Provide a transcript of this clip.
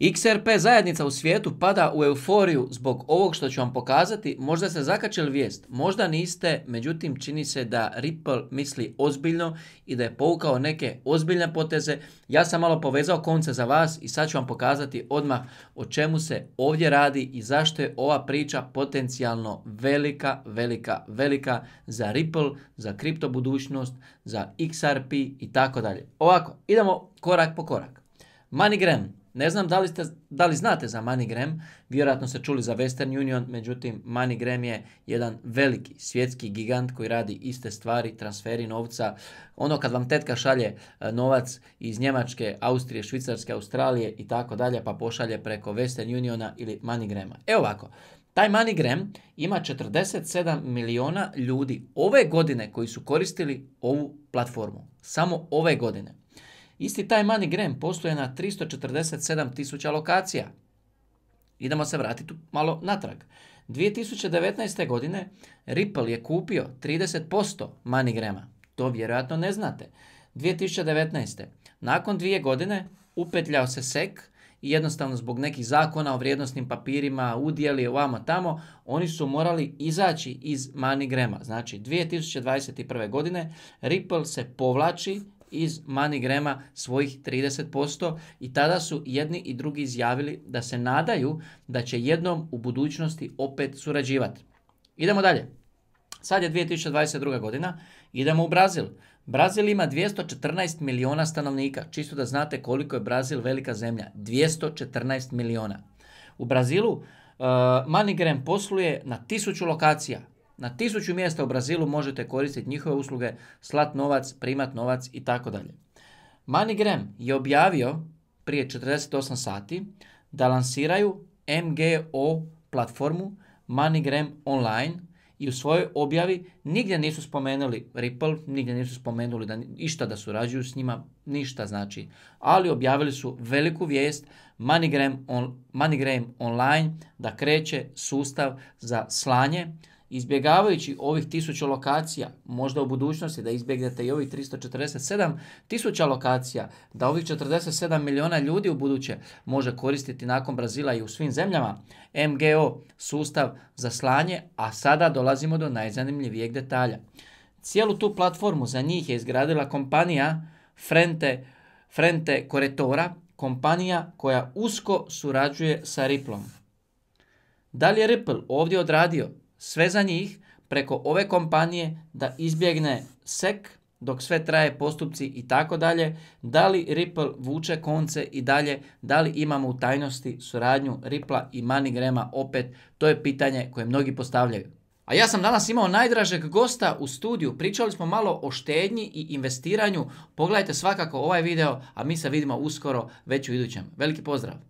XRP zajednica u svijetu pada u euforiju zbog ovog što ću vam pokazati. Možda ste zakačili vijest, možda niste, međutim čini se da Ripple misli ozbiljno i da je povukao neke ozbiljne poteze. Ja sam malo povezao konce za vas i sad ću vam pokazati odmah o čemu se ovdje radi i zašto je ova priča potencijalno velika, velika, velika za Ripple, za kripto budućnost, za XRP i tako dalje. Ovako, idemo korak po korak. MoneyGram ne znam da li, ste, da li znate za MoneyGram, vjerojatno ste čuli za Western Union, međutim MoneyGram je jedan veliki svjetski gigant koji radi iste stvari, transferi novca. Ono kad vam tetka šalje e, novac iz Njemačke, Austrije, Švicarske, Australije i tako dalje, pa pošalje preko Western Uniona ili MoneyGrama. Evo ovako, taj MoneyGram ima 47 miliona ljudi ove godine koji su koristili ovu platformu. Samo ove godine. Isti taj MoneyGram postoje na 347 tisuća lokacija. Idemo se vratiti malo natrag. 2019. godine Ripple je kupio 30% MoneyGrama. To vjerojatno ne znate. 2019. Nakon dvije godine upetljao se SEK i jednostavno zbog nekih zakona o vrijednostnim papirima, udjeli, ovamo tamo, oni su morali izaći iz MoneyGrama. Znači 2021. godine Ripple se povlači iz Manigrema svojih 30% i tada su jedni i drugi izjavili da se nadaju da će jednom u budućnosti opet surađivati. Idemo dalje. Sad je 2022. godina, idemo u Brazil. Brazil ima 214 miliona stanovnika, čisto da znate koliko je Brazil velika zemlja. 214 miliona. U Brazilu eh, Manigrem posluje na tisuću lokacija, na tisuću mjesta u Brazilu možete koristiti njihove usluge, slat novac, primat novac i tako dalje. MoneyGram je objavio prije 48 sati da lansiraju MGO platformu MoneyGram Online i u svojoj objavi nigdje nisu spomenuli Ripple, nigdje nisu spomenuli da išta da surađuju s njima, ništa znači. Ali objavili su veliku vijest MoneyGram, on, MoneyGram Online da kreće sustav za slanje izbjegavajući ovih tisuću lokacija, možda u budućnosti da izbjegnete i ovih 347 tisuća lokacija, da ovih 47 miliona ljudi u buduće može koristiti nakon Brazila i u svim zemljama, MGO, sustav za slanje, a sada dolazimo do najzanimljivijeg detalja. Cijelu tu platformu za njih je izgradila kompanija Frente, Frente Corretora, kompanija koja usko surađuje sa Ripplom. Da li je Ripple ovdje odradio sve za njih preko ove kompanije da izbjegne sek dok sve traje postupci i tako dalje, da li Ripple vuče konce i dalje, da li imamo u tajnosti suradnju Ripla i Manigrema opet, to je pitanje koje mnogi postavljaju. A ja sam danas imao najdražeg gosta u studiju, pričali smo malo o štednji i investiranju, pogledajte svakako ovaj video, a mi se vidimo uskoro već u idućem. Veliki pozdrav!